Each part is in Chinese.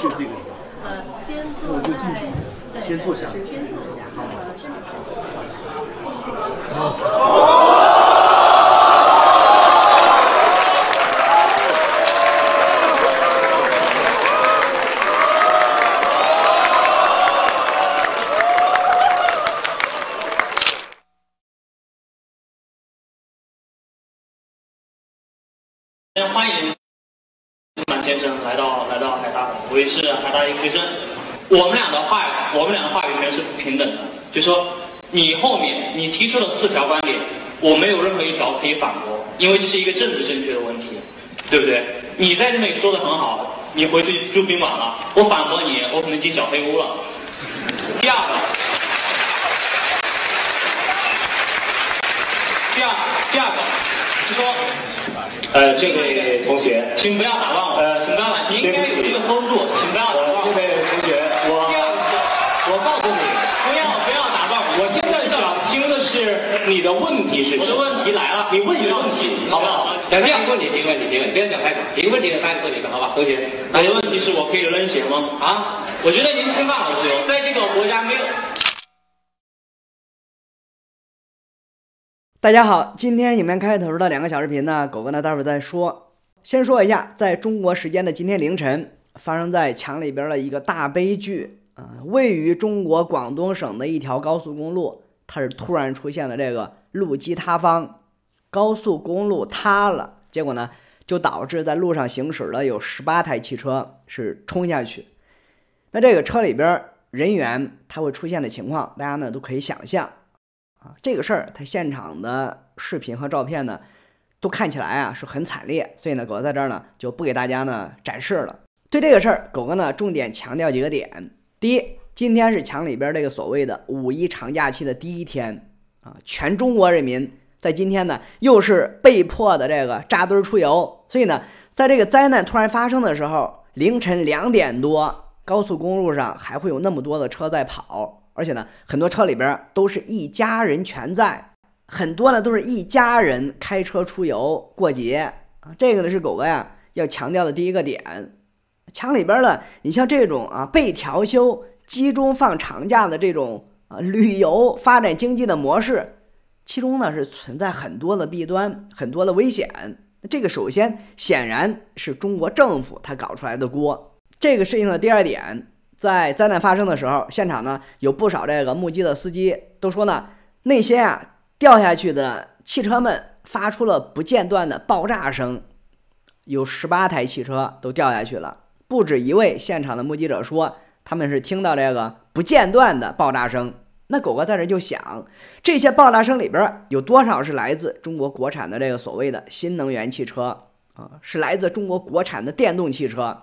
就这个。呃，先坐在，先坐下，先坐下，好。学生，我们俩的话，我们俩的话语权是不平等的。就说你后面你提出的四条观点，我没有任何一条可以反驳，因为这是一个政治正确的问题，对不对？你在那里说的很好，你回去住宾馆了，我反驳你，我可能进小黑屋了。第二个，第二第二个，就说，呃，这位同学，请不要打断我。呃，请不要打断。应该有这个封住。的问题是？我的问题来了，你问一个问题，好不好？来，这样问你提个问题，提问。个，不要讲太词，第一个问题的大家问你的，好吧？同学，那问题是我可以扔鞋吗？啊，我觉得您侵犯我自由，在这个国家没有。大家好，今天影片开头的两个小视频呢，狗哥呢待会再说，先说一下，在中国时间的今天凌晨，发生在墙里边的一个大悲剧，啊，位于中国广东省的一条高速公路。它是突然出现了这个路基塌方，高速公路塌了，结果呢就导致在路上行驶的有十八台汽车是冲下去，那这个车里边人员它会出现的情况，大家呢都可以想象啊。这个事儿它现场的视频和照片呢都看起来啊是很惨烈，所以呢狗哥在这儿呢就不给大家呢展示了。对这个事儿，狗哥呢重点强调几个点：第一。今天是墙里边这个所谓的五一长假期的第一天啊，全中国人民在今天呢又是被迫的这个扎堆出游，所以呢，在这个灾难突然发生的时候，凌晨两点多，高速公路上还会有那么多的车在跑，而且呢，很多车里边都是一家人全在，很多呢都是一家人开车出游过节啊，这个呢是狗哥呀要强调的第一个点，墙里边的你像这种啊被调休。集中放长假的这种啊旅游发展经济的模式，其中呢是存在很多的弊端，很多的危险。这个首先显然是中国政府他搞出来的锅。这个事情的第二点，在灾难发生的时候，现场呢有不少这个目击的司机都说呢，那些啊掉下去的汽车们发出了不间断的爆炸声，有十八台汽车都掉下去了。不止一位现场的目击者说。他们是听到这个不间断的爆炸声，那狗哥在这就想，这些爆炸声里边有多少是来自中国国产的这个所谓的新能源汽车啊？是来自中国国产的电动汽车？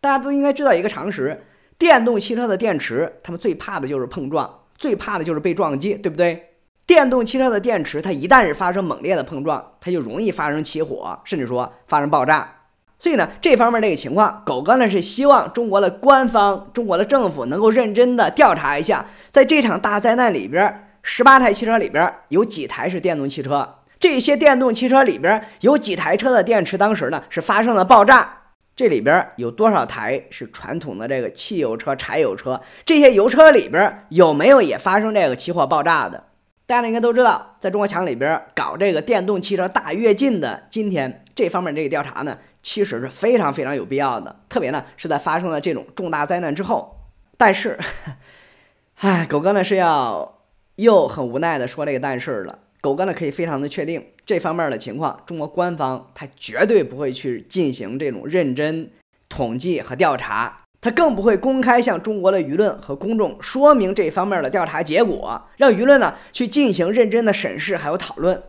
大家都应该知道一个常识，电动汽车的电池，他们最怕的就是碰撞，最怕的就是被撞击，对不对？电动汽车的电池，它一旦是发生猛烈的碰撞，它就容易发生起火，甚至说发生爆炸。所以呢，这方面这个情况，狗哥呢是希望中国的官方、中国的政府能够认真的调查一下，在这场大灾难里边，十八台汽车里边有几台是电动汽车？这些电动汽车里边有几台车的电池当时呢是发生了爆炸？这里边有多少台是传统的这个汽油车、柴油车？这些油车里边有没有也发生这个起火爆炸的？大家应该都知道，在中国强里边搞这个电动汽车大跃进的，今天这方面这个调查呢？其实是非常非常有必要的，特别呢是在发生了这种重大灾难之后。但是，哎，狗哥呢是要又很无奈的说这个但是了。狗哥呢可以非常的确定，这方面的情况，中国官方他绝对不会去进行这种认真统计和调查，他更不会公开向中国的舆论和公众说明这方面的调查结果，让舆论呢去进行认真的审视还有讨论，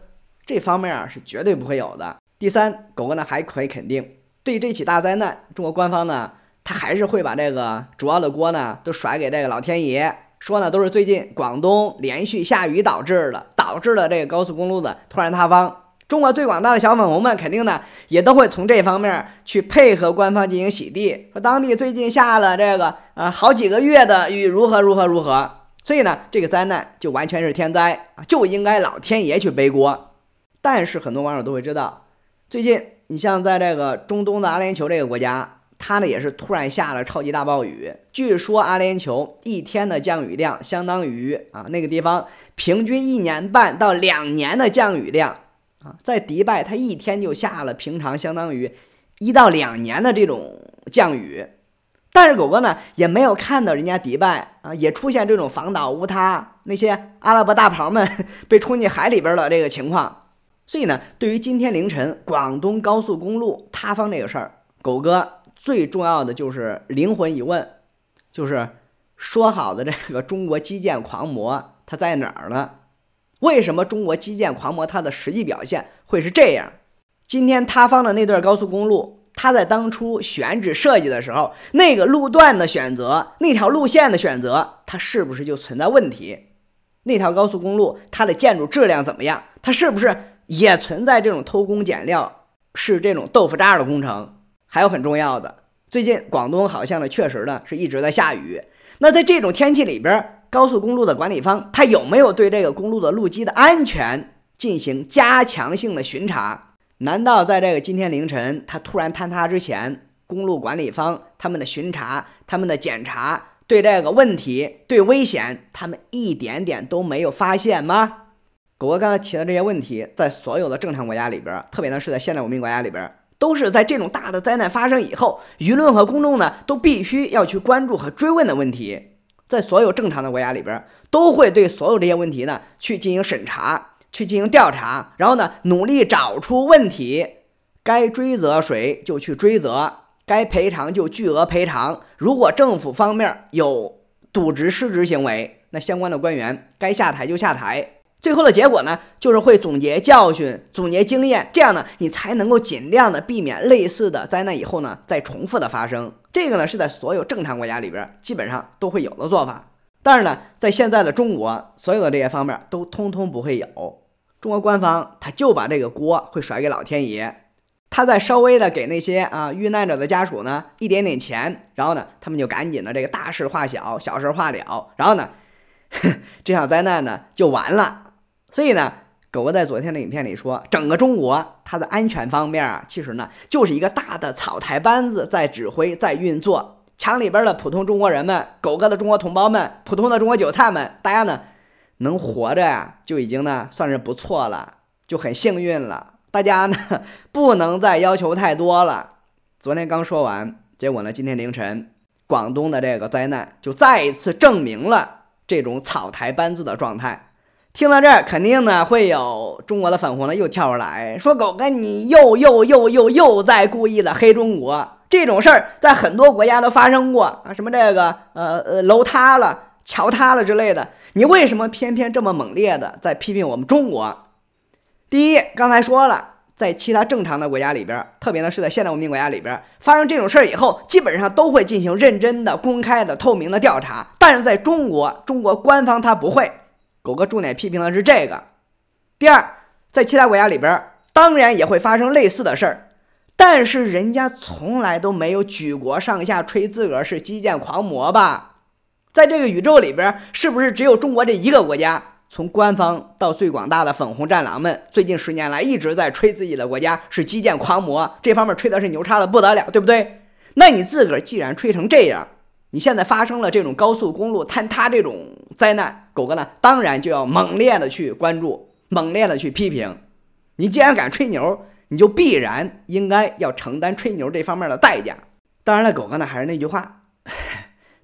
这方面啊是绝对不会有的。第三，狗哥呢还可以肯定，对这起大灾难，中国官方呢，他还是会把这个主要的锅呢都甩给这个老天爷，说呢都是最近广东连续下雨导致的，导致了这个高速公路的突然塌方。中国最广大的小粉红们肯定呢也都会从这方面去配合官方进行洗地，说当地最近下了这个啊好几个月的雨，如何如何如何，所以呢这个灾难就完全是天灾，就应该老天爷去背锅。但是很多网友都会知道。最近，你像在这个中东的阿联酋这个国家，它呢也是突然下了超级大暴雨。据说阿联酋一天的降雨量相当于啊那个地方平均一年半到两年的降雨量啊，在迪拜它一天就下了平常相当于一到两年的这种降雨，但是狗哥呢也没有看到人家迪拜啊也出现这种房倒屋塌、那些阿拉伯大袍们 被冲进海里边儿的这个情况。所以呢，对于今天凌晨广东高速公路塌方这个事儿，狗哥最重要的就是灵魂一问，就是说好的这个中国基建狂魔，他在哪儿呢？为什么中国基建狂魔他的实际表现会是这样？今天塌方的那段高速公路，他在当初选址设计的时候，那个路段的选择，那条路线的选择，它是不是就存在问题？那条高速公路它的建筑质量怎么样？它是不是？也存在这种偷工减料，是这种豆腐渣的工程。还有很重要的，最近广东好像呢，确实呢是一直在下雨。那在这种天气里边，高速公路的管理方，他有没有对这个公路的路基的安全进行加强性的巡查？难道在这个今天凌晨它突然坍塌之前，公路管理方他们的巡查、他们的检查，对这个问题、对危险，他们一点点都没有发现吗？狗哥刚才提到这些问题，在所有的正常国家里边，特别呢是在现代文明国家里边，都是在这种大的灾难发生以后，舆论和公众呢都必须要去关注和追问的问题。在所有正常的国家里边，都会对所有这些问题呢去进行审查、去进行调查，然后呢努力找出问题，该追责谁就去追责，该赔偿就巨额赔偿。如果政府方面有渎职失职行为，那相关的官员该下台就下台。最后的结果呢，就是会总结教训、总结经验，这样呢，你才能够尽量的避免类似的灾难以后呢，再重复的发生。这个呢，是在所有正常国家里边基本上都会有的做法。但是呢，在现在的中国，所有的这些方面都通通不会有。中国官方他就把这个锅会甩给老天爷，他再稍微的给那些啊遇难者的家属呢一点点钱，然后呢，他们就赶紧的这个大事化小，小事化了，然后呢，这场灾难呢就完了。所以呢，狗哥在昨天的影片里说，整个中国它的安全方面啊，其实呢就是一个大的草台班子在指挥在运作，墙里边的普通中国人们，狗哥的中国同胞们，普通的中国韭菜们，大家呢能活着呀就已经呢算是不错了，就很幸运了。大家呢不能再要求太多了。昨天刚说完，结果呢今天凌晨，广东的这个灾难就再一次证明了这种草台班子的状态。听到这儿，肯定呢会有中国的粉红的又跳出来，说狗哥你又又又又又在故意的黑中国。这种事儿在很多国家都发生过啊，什么这个呃呃楼塌了、桥塌了之类的，你为什么偏偏这么猛烈的在批评我们中国？第一，刚才说了，在其他正常的国家里边，特别呢是在现代文明国家里边，发生这种事儿以后，基本上都会进行认真的、公开的、透明的调查。但是在中国，中国官方他不会。狗哥重点批评的是这个。第二，在其他国家里边，当然也会发生类似的事儿，但是人家从来都没有举国上下吹自个儿是基建狂魔吧？在这个宇宙里边，是不是只有中国这一个国家，从官方到最广大的粉红战狼们，最近十年来一直在吹自己的国家是基建狂魔，这方面吹的是牛叉的不得了，对不对？那你自个儿既然吹成这样，你现在发生了这种高速公路坍塌这种灾难，狗哥呢当然就要猛烈的去关注，猛烈的去批评。你既然敢吹牛，你就必然应该要承担吹牛这方面的代价。当然了，狗哥呢还是那句话，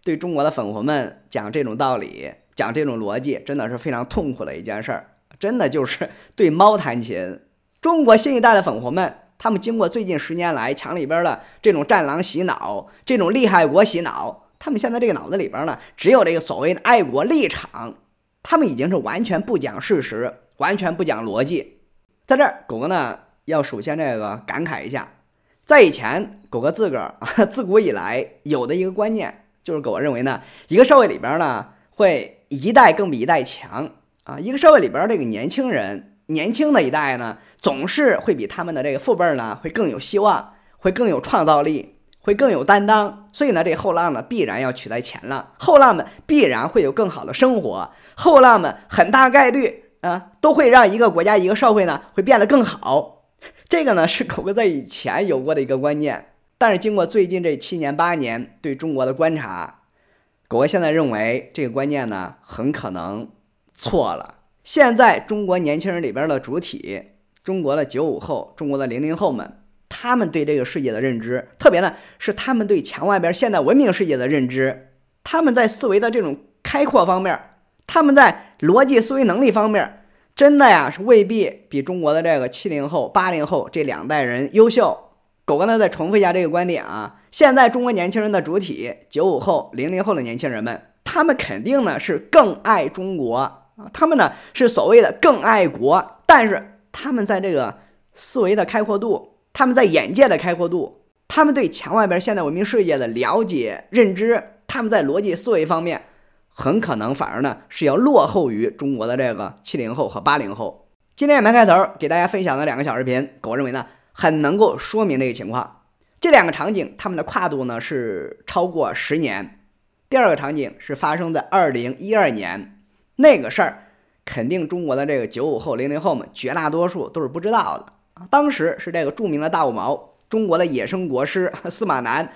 对中国的粉红们讲这种道理，讲这种逻辑，真的是非常痛苦的一件事儿，真的就是对猫弹琴。中国新一代的粉红们，他们经过最近十年来墙里边的这种战狼洗脑，这种厉害国洗脑。他们现在这个脑子里边呢，只有这个所谓的爱国立场，他们已经是完全不讲事实，完全不讲逻辑。在这儿，狗哥呢要首先这个感慨一下，在以前，狗哥自个儿 自古以来有的一个观念，就是狗哥认为呢，一个社会里边呢会一代更比一代强啊，一个社会里边这个年轻人，年轻的一代呢总是会比他们的这个父辈呢会更有希望，会更有创造力。会更有担当，所以呢，这后浪呢必然要取代前浪，后浪们必然会有更好的生活，后浪们很大概率啊都会让一个国家、一个社会呢会变得更好。这个呢是狗哥在以前有过的一个观念，但是经过最近这七年八年对中国的观察，狗哥现在认为这个观念呢很可能错了。现在中国年轻人里边的主体，中国的九五后、中国的零零后们。他们对这个世界的认知，特别呢是他们对墙外边现代文明世界的认知，他们在思维的这种开阔方面，他们在逻辑思维能力方面，真的呀是未必比中国的这个七零后、八零后这两代人优秀。狗刚才再重复一下这个观点啊，现在中国年轻人的主体，九五后、零零后的年轻人们，他们肯定呢是更爱中国，他们呢是所谓的更爱国，但是他们在这个思维的开阔度。他们在眼界的开阔度，他们对墙外边现代文明世界的了解、认知，他们在逻辑思维方面，很可能反而呢是要落后于中国的这个七零后和八零后。今天也没开头给大家分享的两个小视频，我认为呢，很能够说明这个情况。这两个场景，他们的跨度呢是超过十年。第二个场景是发生在二零一二年，那个事儿，肯定中国的这个九五后、零零后们，绝大多数都是不知道的。当时是这个著名的“大五毛”，中国的野生国师司马南，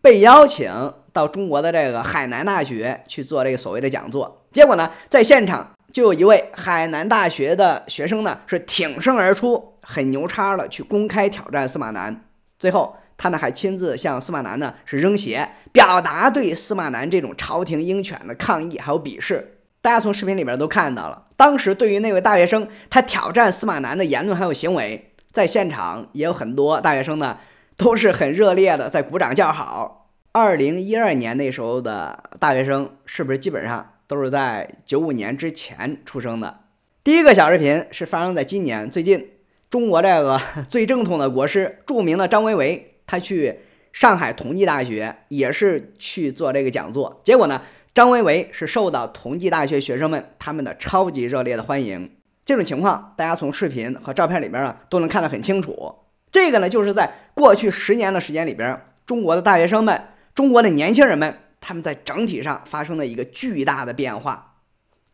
被邀请到中国的这个海南大学去做这个所谓的讲座。结果呢，在现场就有一位海南大学的学生呢，是挺身而出，很牛叉的去公开挑战司马南。最后，他呢还亲自向司马南呢是扔鞋，表达对司马南这种朝廷鹰犬的抗议还有鄙视。大家从视频里边都看到了，当时对于那位大学生他挑战司马南的言论还有行为。在现场也有很多大学生呢，都是很热烈的在鼓掌叫好。二零一二年那时候的大学生，是不是基本上都是在九五年之前出生的？第一个小视频是发生在今年最近，中国这个 最正统的国师，著名的张维维，他去上海同济大学，也是去做这个讲座。结果呢，张维维是受到同济大学学生们他们的超级热烈的欢迎。这种情况，大家从视频和照片里边呢都能看得很清楚。这个呢，就是在过去十年的时间里边，中国的大学生们、中国的年轻人们，他们在整体上发生了一个巨大的变化。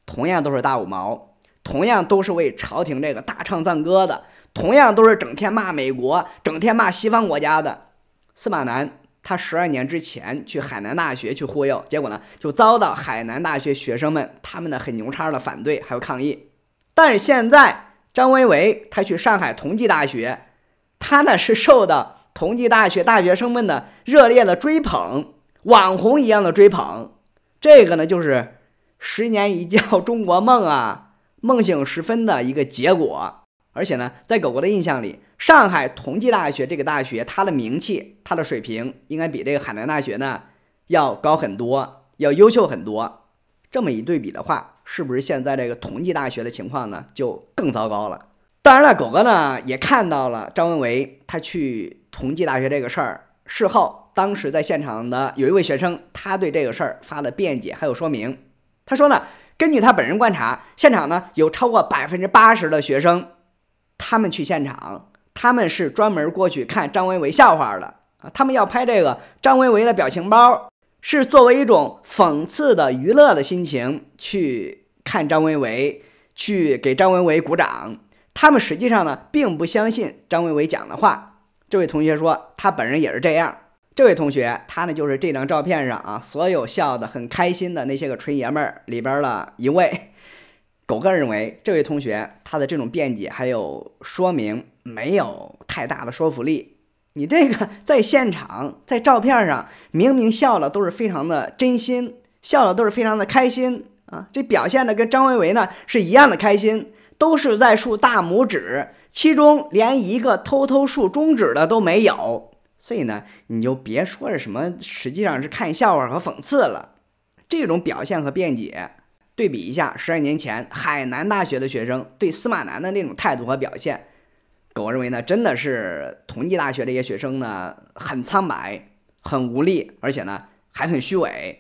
同样都是大五毛，同样都是为朝廷这个大唱赞歌的，同样都是整天骂美国、整天骂西方国家的。司马南他十二年之前去海南大学去忽悠，结果呢，就遭到海南大学学生们他们的很牛叉的反对还有抗议。但是现在，张维为他去上海同济大学，他呢是受到同济大学大学生们的热烈的追捧，网红一样的追捧。这个呢就是十年一觉中国梦啊，梦醒时分的一个结果。而且呢，在狗狗的印象里，上海同济大学这个大学，它的名气、它的水平应该比这个海南大学呢要高很多，要优秀很多。这么一对比的话，是不是现在这个同济大学的情况呢就更糟糕了？当然了，狗哥呢也看到了张维维他去同济大学这个事儿。事后，当时在现场的有一位学生，他对这个事儿发了辩解还有说明。他说呢，根据他本人观察，现场呢有超过百分之八十的学生，他们去现场，他们是专门过去看张维维笑话的啊，他们要拍这个张维维的表情包。是作为一种讽刺的娱乐的心情去看张维维，去给张维维鼓掌。他们实际上呢，并不相信张维维讲的话。这位同学说，他本人也是这样。这位同学，他呢，就是这张照片上啊，所有笑的很开心的那些个纯爷们儿里边的一位。狗哥认为，这位同学他的这种辩解还有说明没有太大的说服力。你这个在现场、在照片上明明笑了，都是非常的真心笑的，都是非常的开心啊！这表现的跟张维维呢是一样的开心，都是在竖大拇指，其中连一个偷偷竖中指的都没有。所以呢，你就别说是什么，实际上是看笑话和讽刺了。这种表现和辩解，对比一下十二年前海南大学的学生对司马南的那种态度和表现。狗认为呢，真的是同济大学这些学生呢，很苍白，很无力，而且呢，还很虚伪。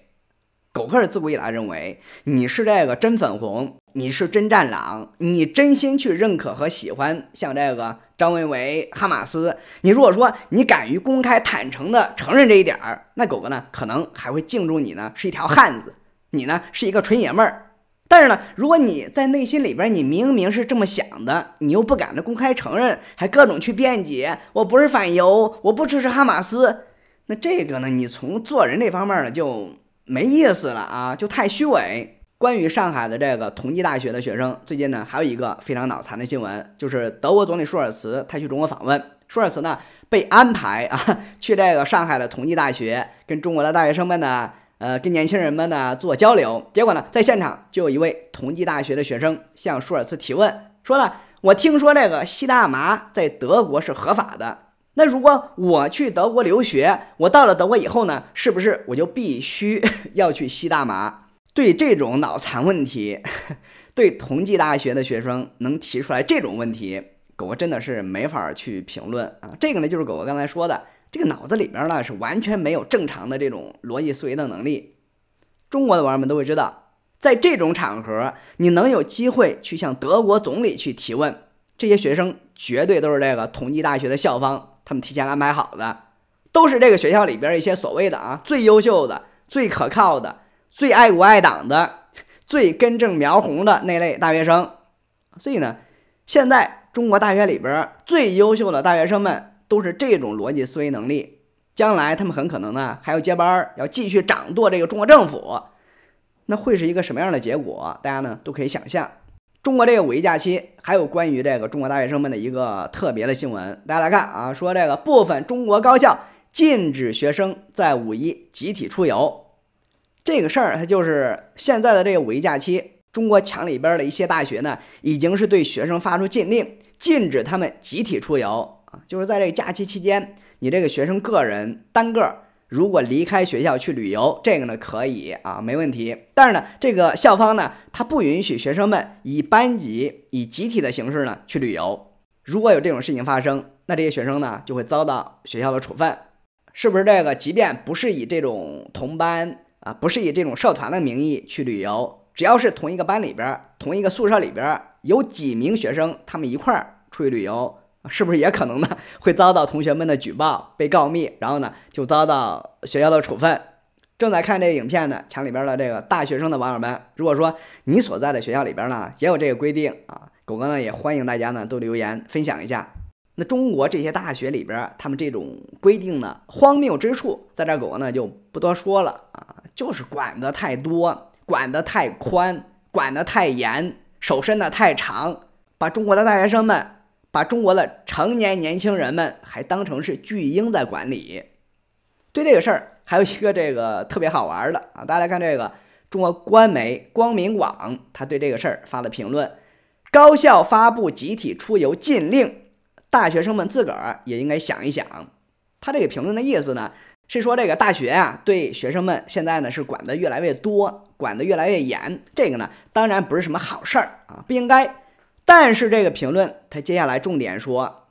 狗哥自古以来认为，你是这个真粉红，你是真战狼，你真心去认可和喜欢像这个张维维、哈马斯。你如果说你敢于公开坦诚的承认这一点儿，那狗哥呢，可能还会敬重你呢，是一条汉子，你呢，是一个纯爷们儿。但是呢，如果你在内心里边，你明明是这么想的，你又不敢的公开承认，还各种去辩解，我不是反犹，我不支持哈马斯，那这个呢，你从做人这方面呢就没意思了啊，就太虚伪。关于上海的这个同济大学的学生，最近呢还有一个非常脑残的新闻，就是德国总理舒尔茨他去中国访问，舒尔茨呢被安排啊去这个上海的同济大学跟中国的大学生们呢。呃，跟年轻人们呢做交流，结果呢，在现场就有一位同济大学的学生向舒尔茨提问，说呢，我听说这个吸大麻在德国是合法的，那如果我去德国留学，我到了德国以后呢，是不是我就必须 要去吸大麻？对这种脑残问题，对同济大学的学生能提出来这种问题，狗狗真的是没法去评论啊。这个呢，就是狗狗刚才说的。这个脑子里边呢是完全没有正常的这种逻辑思维的能力。中国的网友们都会知道，在这种场合你能有机会去向德国总理去提问，这些学生绝对都是这个同济大学的校方他们提前安排好的，都是这个学校里边一些所谓的啊最优秀的、最可靠的、最爱国爱党的、最根正苗红的那类大学生。所以呢，现在中国大学里边最优秀的大学生们。都是这种逻辑思维能力，将来他们很可能呢还要接班，要继续掌舵这个中国政府，那会是一个什么样的结果？大家呢都可以想象。中国这个五一假期还有关于这个中国大学生们的一个特别的新闻，大家来看啊，说这个部分中国高校禁止学生在五一集体出游，这个事儿它就是现在的这个五一假期，中国墙里边的一些大学呢已经是对学生发出禁令，禁止他们集体出游。就是在这个假期期间，你这个学生个人单个如果离开学校去旅游，这个呢可以啊，没问题。但是呢，这个校方呢，他不允许学生们以班级、以集体的形式呢去旅游。如果有这种事情发生，那这些学生呢就会遭到学校的处分，是不是？这个即便不是以这种同班啊，不是以这种社团的名义去旅游，只要是同一个班里边、同一个宿舍里边有几名学生，他们一块儿出去旅游。是不是也可能呢？会遭到同学们的举报、被告密，然后呢就遭到学校的处分。正在看这影片的墙里边的这个大学生的网友们，如果说你所在的学校里边呢也有这个规定啊，狗哥呢也欢迎大家呢都留言分享一下。那中国这些大学里边，他们这种规定呢荒谬之处，在这狗哥呢就不多说了啊，就是管得太多、管得太宽、管得太严、手伸得太长，把中国的大学生们。把中国的成年年轻人们还当成是巨婴在管理，对这个事儿还有一个这个特别好玩的啊，大家来看这个中国官媒光明网，他对这个事儿发了评论：高校发布集体出游禁令，大学生们自个儿也应该想一想。他这个评论的意思呢，是说这个大学啊，对学生们现在呢是管的越来越多，管的越来越严，这个呢当然不是什么好事儿啊，不应该。但是这个评论，他接下来重点说，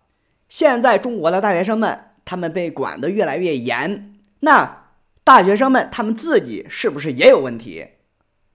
现在中国的大学生们，他们被管得越来越严。那大学生们他们自己是不是也有问题？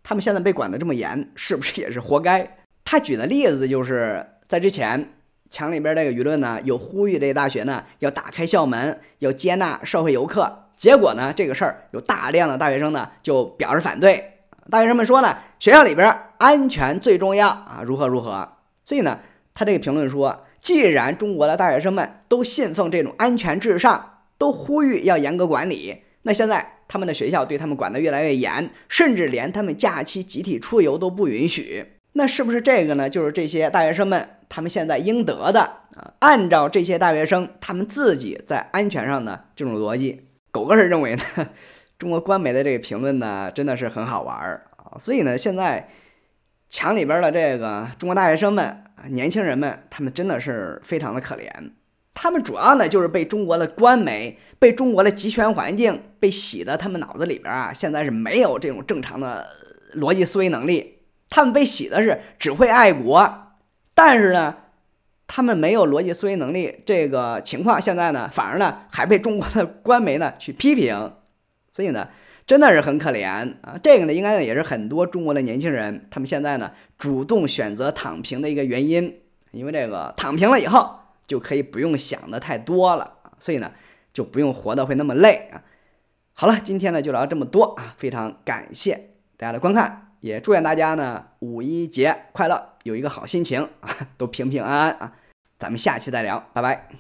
他们现在被管得这么严，是不是也是活该？他举的例子就是，在之前墙里边这个舆论呢，有呼吁这大学呢要打开校门，要接纳社会游客。结果呢，这个事儿有大量的大学生呢就表示反对。大学生们说呢，学校里边安全最重要啊，如何如何。所以呢，他这个评论说，既然中国的大学生们都信奉这种安全至上，都呼吁要严格管理，那现在他们的学校对他们管得越来越严，甚至连他们假期集体出游都不允许，那是不是这个呢？就是这些大学生们，他们现在应得的啊？按照这些大学生他们自己在安全上的这种逻辑，狗哥是认为呢，中国官媒的这个评论呢，真的是很好玩儿啊！所以呢，现在。墙里边的这个中国大学生们、年轻人们，他们真的是非常的可怜。他们主要呢就是被中国的官媒、被中国的集权环境被洗的，他们脑子里边啊现在是没有这种正常的逻辑思维能力。他们被洗的是只会爱国，但是呢，他们没有逻辑思维能力这个情况，现在呢反而呢还被中国的官媒呢去批评，所以呢。真的是很可怜啊！这个呢，应该呢也是很多中国的年轻人，他们现在呢主动选择躺平的一个原因，因为这个躺平了以后，就可以不用想的太多了，所以呢就不用活得会那么累啊。好了，今天呢就聊这么多啊，非常感谢大家的观看，也祝愿大家呢五一节快乐，有一个好心情啊，都平平安安啊。咱们下期再聊，拜拜。